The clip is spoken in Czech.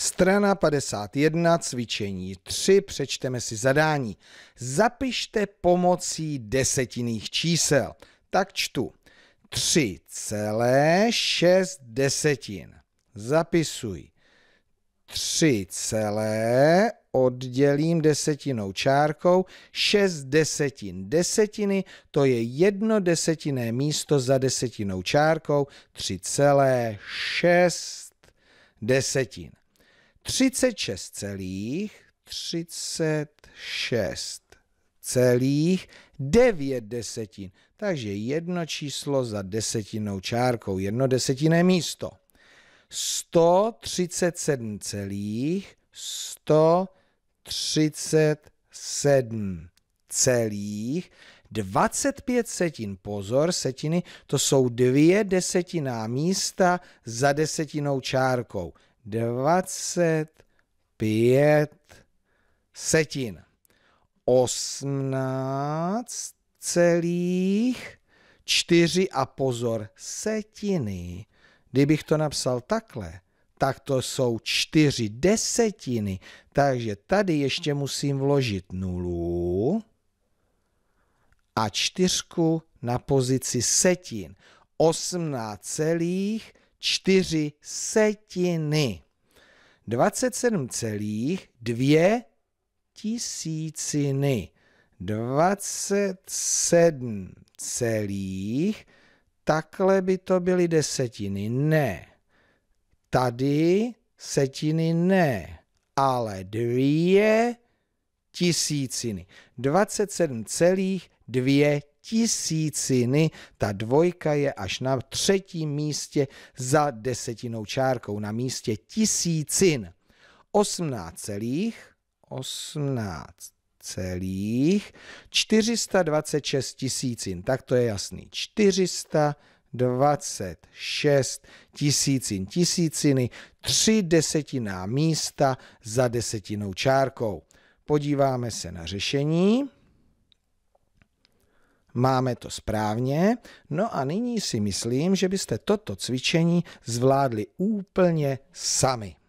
Strana 51, cvičení 3, přečteme si zadání. Zapište pomocí desetinných čísel. Tak čtu. 3,6 desetin. Zapisuj. 3 celé oddělím desetinou čárkou, 6 desetin desetiny, to je jedno desetinné místo za desetinou čárkou, 3,6 desetin. 36,36,9 celých celých desetin. Takže jedno číslo za desetinou čárkou, jedno desetinné místo. 137 celých 137 celých 25 setin. Pozor, setiny, to jsou dvě desetiná místa za desetinou čárkou. 25 setin. 18 celých 4 a pozor, setiny. Kdybych to napsal takhle, tak to jsou 4 desetiny. Takže tady ještě musím vložit nulu a čtyřku na pozici setin. 18 celých čtyři setiny. 27,2 tisíciny. 27 celých, takhle by to byly desetiny, ne. Tady setiny ne, ale dvě tisíciny. 27 celých dvě tisíciny. Ta dvojka je až na třetím místě za desetinou čárkou, na místě tisícin. 18 celých, 18 celých 426 tisícin. Tak to je jasný. 400 26 tisícin tisíciny, tři desetiná místa za desetinou čárkou. Podíváme se na řešení. Máme to správně, no a nyní si myslím, že byste toto cvičení zvládli úplně sami.